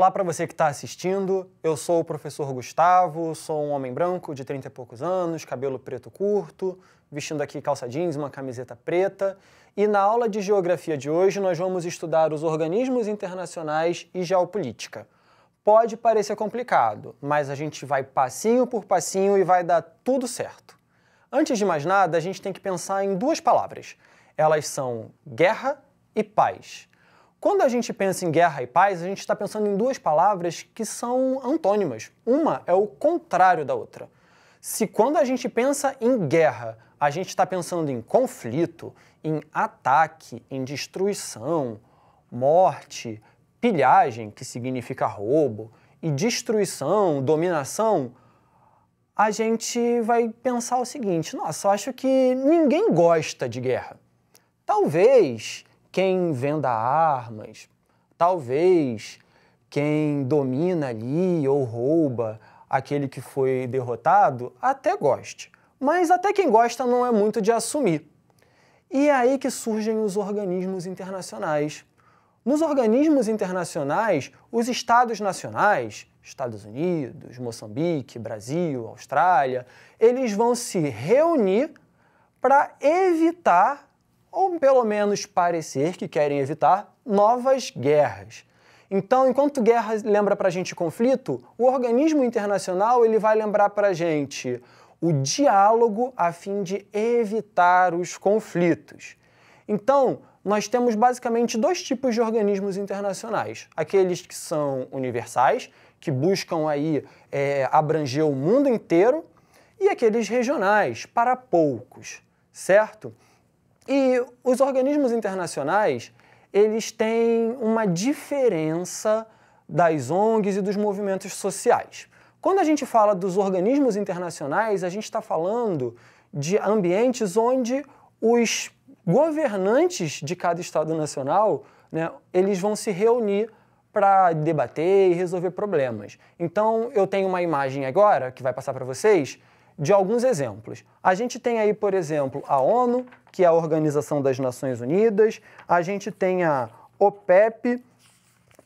Olá para você que está assistindo. Eu sou o professor Gustavo, sou um homem branco de 30 e poucos anos, cabelo preto curto, vestindo aqui calça jeans, uma camiseta preta. E na aula de geografia de hoje nós vamos estudar os organismos internacionais e geopolítica. Pode parecer complicado, mas a gente vai passinho por passinho e vai dar tudo certo. Antes de mais nada, a gente tem que pensar em duas palavras. Elas são guerra e paz. Quando a gente pensa em guerra e paz, a gente está pensando em duas palavras que são antônimas. Uma é o contrário da outra. Se quando a gente pensa em guerra, a gente está pensando em conflito, em ataque, em destruição, morte, pilhagem, que significa roubo, e destruição, dominação, a gente vai pensar o seguinte: nossa, eu acho que ninguém gosta de guerra. Talvez quem venda armas, talvez quem domina ali ou rouba aquele que foi derrotado até goste, mas até quem gosta não é muito de assumir. E é aí que surgem os organismos internacionais. Nos organismos internacionais, os estados nacionais, Estados Unidos, Moçambique, Brasil, Austrália, eles vão se reunir para evitar ou pelo menos parecer que querem evitar, novas guerras. Então, enquanto guerra lembra para a gente conflito, o organismo internacional ele vai lembrar para a gente o diálogo a fim de evitar os conflitos. Então, nós temos basicamente dois tipos de organismos internacionais: aqueles que são universais, que buscam aí é, abranger o mundo inteiro, e aqueles regionais, para poucos, certo? E os organismos internacionais, eles têm uma diferença das ONGs e dos movimentos sociais. Quando a gente fala dos organismos internacionais, a gente está falando de ambientes onde os governantes de cada Estado nacional né, eles vão se reunir para debater e resolver problemas. Então, eu tenho uma imagem agora que vai passar para vocês de alguns exemplos. A gente tem aí, por exemplo, a ONU, que é a Organização das Nações Unidas, a gente tem a OPEP,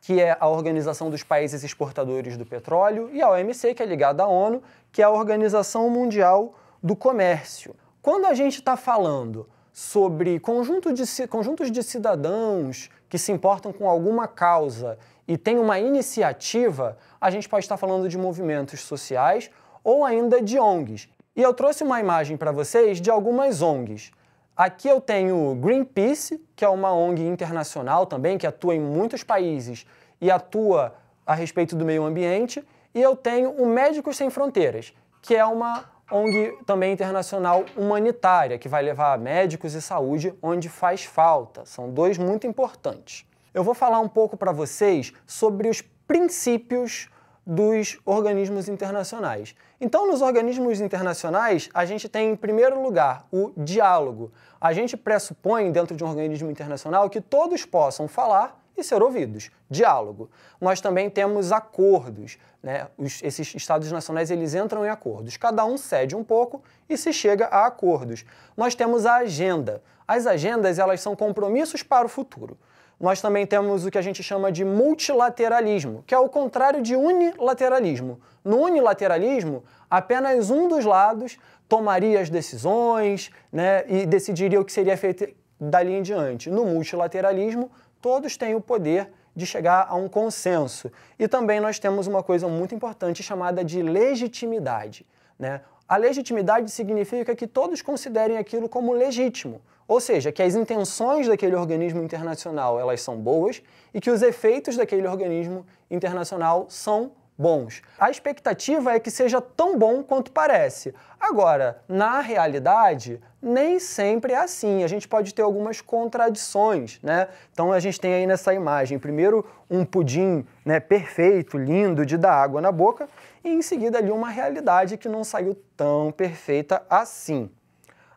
que é a Organização dos Países Exportadores do Petróleo, e a OMC, que é ligada à ONU, que é a Organização Mundial do Comércio. Quando a gente está falando sobre conjunto de, conjuntos de cidadãos que se importam com alguma causa e tem uma iniciativa, a gente pode estar falando de movimentos sociais ou ainda de ONGs. E eu trouxe uma imagem para vocês de algumas ONGs. Aqui eu tenho Greenpeace, que é uma ONG internacional também, que atua em muitos países e atua a respeito do meio ambiente. E eu tenho o Médicos Sem Fronteiras, que é uma ONG também internacional humanitária, que vai levar médicos e saúde onde faz falta. São dois muito importantes. Eu vou falar um pouco para vocês sobre os princípios dos organismos internacionais. Então, nos organismos internacionais, a gente tem, em primeiro lugar, o diálogo. A gente pressupõe, dentro de um organismo internacional, que todos possam falar e ser ouvidos. Diálogo. Nós também temos acordos. Né? Os, esses estados nacionais eles entram em acordos. Cada um cede um pouco e se chega a acordos. Nós temos a agenda. As agendas elas são compromissos para o futuro. Nós também temos o que a gente chama de multilateralismo, que é o contrário de unilateralismo. No unilateralismo, apenas um dos lados tomaria as decisões né, e decidiria o que seria feito dali em diante. No multilateralismo, todos têm o poder de chegar a um consenso. E também nós temos uma coisa muito importante chamada de legitimidade. Né? A legitimidade significa que todos considerem aquilo como legítimo. Ou seja, que as intenções daquele organismo internacional elas são boas e que os efeitos daquele organismo internacional são bons. A expectativa é que seja tão bom quanto parece. Agora, na realidade, nem sempre é assim. A gente pode ter algumas contradições, né? Então a gente tem aí nessa imagem, primeiro um pudim, né, perfeito, lindo, de dar água na boca, e em seguida ali uma realidade que não saiu tão perfeita assim.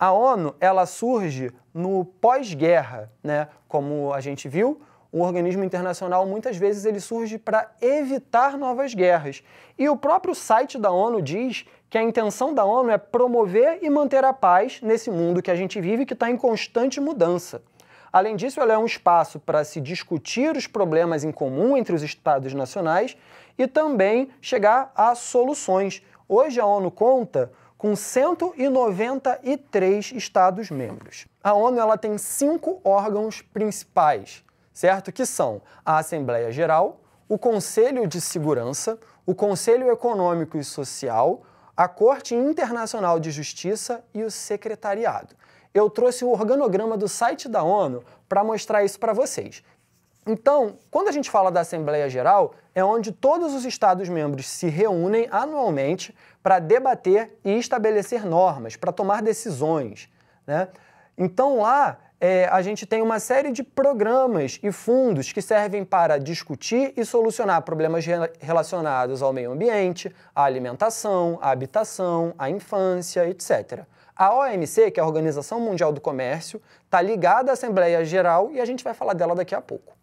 A ONU ela surge no pós-guerra, né? Como a gente viu, o organismo internacional muitas vezes ele surge para evitar novas guerras. E o próprio site da ONU diz que a intenção da ONU é promover e manter a paz nesse mundo que a gente vive que está em constante mudança. Além disso, ela é um espaço para se discutir os problemas em comum entre os Estados nacionais e também chegar a soluções. Hoje a ONU conta com 193 Estados-membros. A ONU ela tem cinco órgãos principais, certo? Que são a Assembleia Geral, o Conselho de Segurança, o Conselho Econômico e Social, a Corte Internacional de Justiça e o Secretariado. Eu trouxe o organograma do site da ONU para mostrar isso para vocês. Então, quando a gente fala da Assembleia Geral, é onde todos os Estados-membros se reúnem anualmente para debater e estabelecer normas, para tomar decisões. Né? Então, lá, é, a gente tem uma série de programas e fundos que servem para discutir e solucionar problemas re relacionados ao meio ambiente, à alimentação, à habitação, à infância, etc. A OMC, que é a Organização Mundial do Comércio, está ligada à Assembleia Geral e a gente vai falar dela daqui a pouco.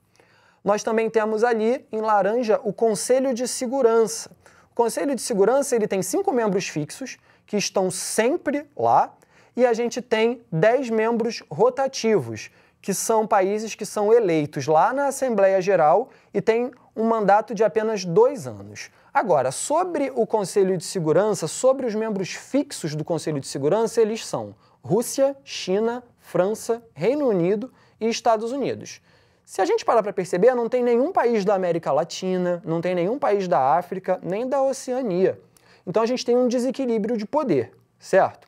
Nós também temos ali, em laranja, o Conselho de Segurança. O Conselho de Segurança ele tem cinco membros fixos, que estão sempre lá, e a gente tem dez membros rotativos, que são países que são eleitos lá na Assembleia Geral e têm um mandato de apenas dois anos. Agora, sobre o Conselho de Segurança, sobre os membros fixos do Conselho de Segurança, eles são Rússia, China, França, Reino Unido e Estados Unidos. Se a gente parar para perceber, não tem nenhum país da América Latina, não tem nenhum país da África, nem da Oceania. Então a gente tem um desequilíbrio de poder, certo?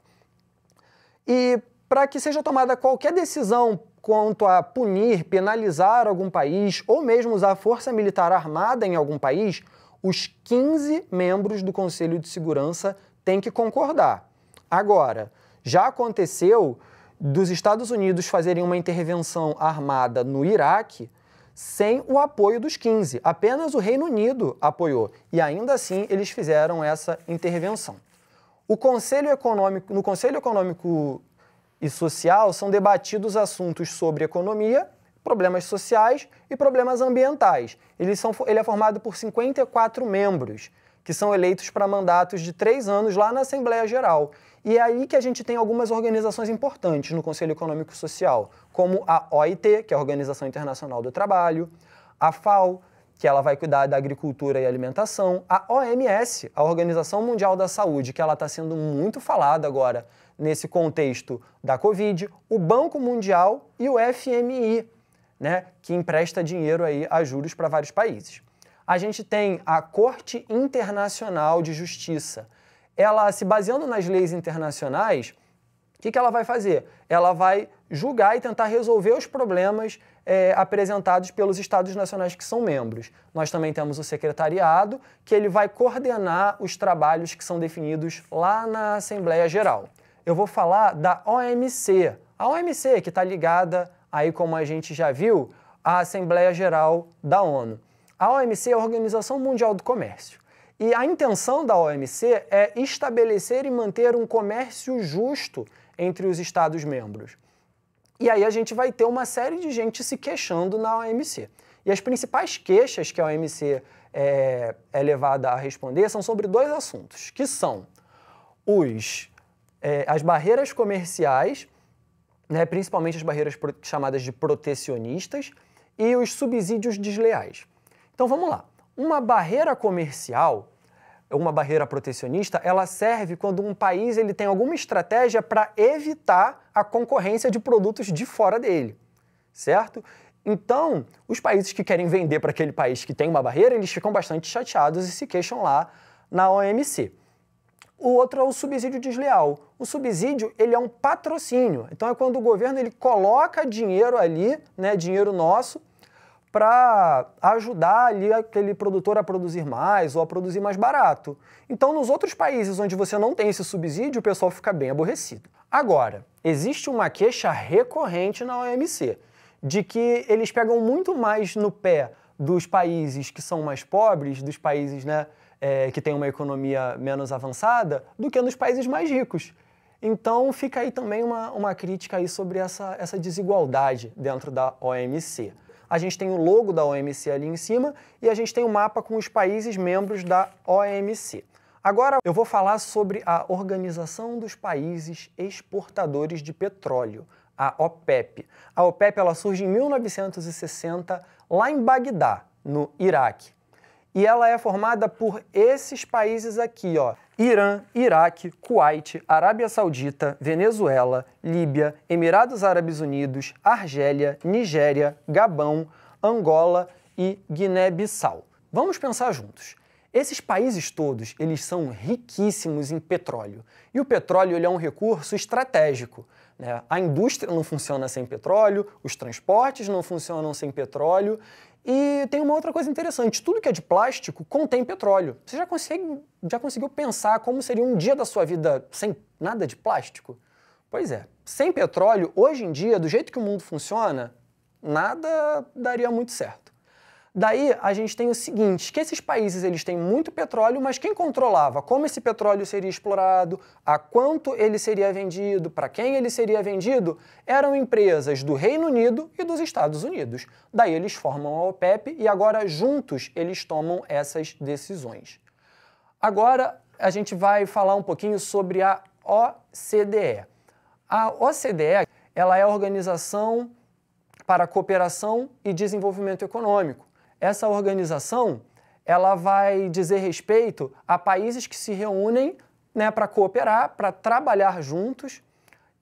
E para que seja tomada qualquer decisão quanto a punir, penalizar algum país ou mesmo usar força militar armada em algum país, os 15 membros do Conselho de Segurança têm que concordar. Agora, já aconteceu dos Estados Unidos fazerem uma intervenção armada no Iraque sem o apoio dos 15. Apenas o Reino Unido apoiou e ainda assim eles fizeram essa intervenção. O Conselho Econômico, no Conselho Econômico e Social são debatidos assuntos sobre economia, problemas sociais e problemas ambientais. são, ele é formado por 54 membros que são eleitos para mandatos de três anos lá na Assembleia Geral. E é aí que a gente tem algumas organizações importantes no Conselho Econômico Social, como a OIT, que é a Organização Internacional do Trabalho, a FAO, que ela vai cuidar da agricultura e alimentação, a OMS, a Organização Mundial da Saúde, que ela está sendo muito falada agora nesse contexto da Covid, o Banco Mundial e o FMI, né, que empresta dinheiro aí a juros para vários países a gente tem a Corte Internacional de Justiça. Ela, se baseando nas leis internacionais, o que, que, ela vai fazer? Ela vai julgar e tentar resolver os problemas é, apresentados pelos estados nacionais que são membros. Nós também temos o secretariado, que ele vai coordenar os trabalhos que são definidos lá na Assembleia Geral. Eu vou falar da OMC. A OMC, que está ligada aí, como a gente já viu, à Assembleia Geral da ONU. A OMC é a Organização Mundial do Comércio. E a intenção da OMC é estabelecer e manter um comércio justo entre os Estados-membros. E aí a gente vai ter uma série de gente se queixando na OMC. E as principais queixas que a OMC é, é levada a responder são sobre dois assuntos, que são os, é, as barreiras comerciais, né, principalmente as barreiras chamadas de protecionistas, e os subsídios desleais. Então vamos lá. Uma barreira comercial, uma barreira protecionista, ela serve quando um país ele tem alguma estratégia para evitar a concorrência de produtos de fora dele, certo? Então, os países que querem vender para aquele país que tem uma barreira, eles ficam bastante chateados e se queixam lá na OMC. O outro é o subsídio desleal. O subsídio ele é um patrocínio. Então é quando o governo ele coloca dinheiro ali, né, dinheiro nosso, para ajudar ali aquele produtor a produzir mais ou a produzir mais barato. Então, nos outros países onde você não tem esse subsídio, o pessoal fica bem aborrecido. Agora, existe uma queixa recorrente na OMC de que eles pegam muito mais no pé dos países que são mais pobres, dos países né, é, que têm uma economia menos avançada, do que nos países mais ricos. Então fica aí também uma, uma crítica aí sobre essa, essa desigualdade dentro da OMC a gente tem o logo da OMC ali em cima e a gente tem o um mapa com os países membros da OMC. Agora eu vou falar sobre a Organização dos Países Exportadores de Petróleo, a OPEP. A OPEP ela surge em 1960 lá em Bagdá, no Iraque. E ela é formada por esses países aqui, ó. Irã, Iraque, Kuwait, Arábia Saudita, Venezuela, Líbia, Emirados Árabes Unidos, Argélia, Nigéria, Gabão, Angola e Guiné-Bissau. Vamos pensar juntos. Esses países todos, eles são riquíssimos em petróleo. E o petróleo é um recurso estratégico. Né? A indústria não funciona sem petróleo, os transportes não funcionam sem petróleo. E tem uma outra coisa interessante: tudo que é de plástico contém petróleo. Você já, consegue, já conseguiu pensar como seria um dia da sua vida sem nada de plástico? Pois é, sem petróleo, hoje em dia, do jeito que o mundo funciona, nada daria muito certo. Daí a gente tem o seguinte, que esses países eles têm muito petróleo, mas quem controlava como esse petróleo seria explorado, a quanto ele seria vendido, para quem ele seria vendido, eram empresas do Reino Unido e dos Estados Unidos. Daí eles formam a OPEP e agora juntos eles tomam essas decisões. Agora a gente vai falar um pouquinho sobre a OCDE. A OCDE ela é a Organização para a Cooperação e Desenvolvimento Econômico essa organização ela vai dizer respeito a países que se reúnem né, para cooperar, para trabalhar juntos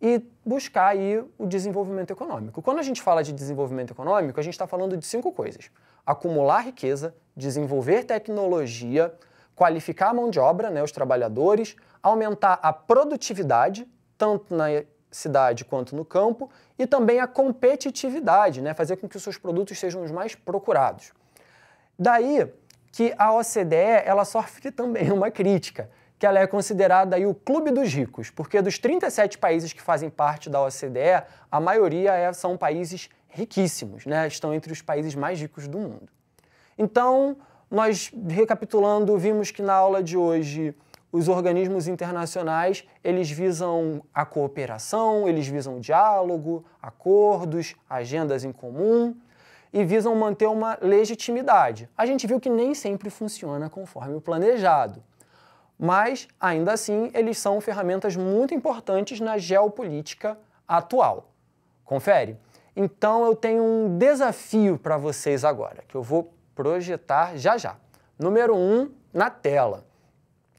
e buscar aí o desenvolvimento econômico. Quando a gente fala de desenvolvimento econômico, a gente está falando de cinco coisas: acumular riqueza, desenvolver tecnologia, qualificar a mão de obra, né, os trabalhadores, aumentar a produtividade, tanto na cidade quanto no campo, e também a competitividade, né, fazer com que os seus produtos sejam os mais procurados. Daí que a OCDE ela sofre também uma crítica, que ela é considerada aí o clube dos ricos, porque dos 37 países que fazem parte da OCDE, a maioria é, são países riquíssimos, né? estão entre os países mais ricos do mundo. Então, nós recapitulando, vimos que na aula de hoje os organismos internacionais, eles visam a cooperação, eles visam diálogo, acordos, agendas em comum, e visam manter uma legitimidade. A gente viu que nem sempre funciona conforme o planejado. Mas, ainda assim, eles são ferramentas muito importantes na geopolítica atual. Confere? Então, eu tenho um desafio para vocês agora, que eu vou projetar já já. Número 1 um, na tela.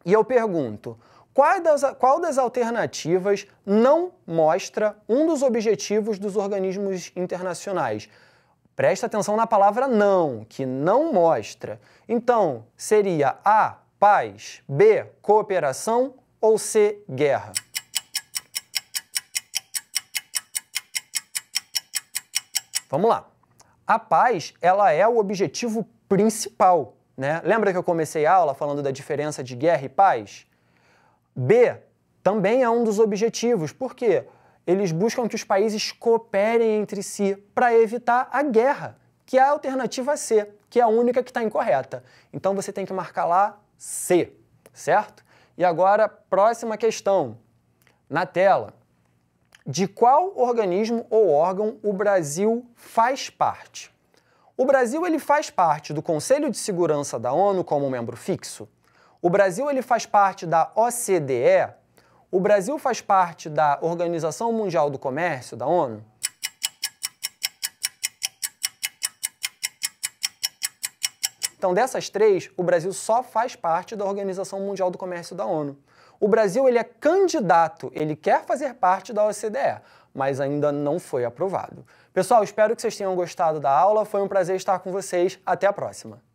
E eu pergunto: qual das, qual das alternativas não mostra um dos objetivos dos organismos internacionais? Presta atenção na palavra não, que não mostra. Então, seria A, paz, B, cooperação ou C, guerra? Vamos lá. A paz, ela é o objetivo principal, né? Lembra que eu comecei a aula falando da diferença de guerra e paz? B também é um dos objetivos. Por quê? Eles buscam que os países cooperem entre si para evitar a guerra, que é a alternativa C, que é a única que está incorreta. Então você tem que marcar lá C, certo? E agora, próxima questão na tela. De qual organismo ou órgão o Brasil faz parte? O Brasil ele faz parte do Conselho de Segurança da ONU como membro fixo. O Brasil ele faz parte da OCDE, o Brasil faz parte da Organização Mundial do Comércio, da ONU? Então, dessas três, o Brasil só faz parte da Organização Mundial do Comércio da ONU. O Brasil ele é candidato, ele quer fazer parte da OCDE, mas ainda não foi aprovado. Pessoal, espero que vocês tenham gostado da aula. Foi um prazer estar com vocês. Até a próxima.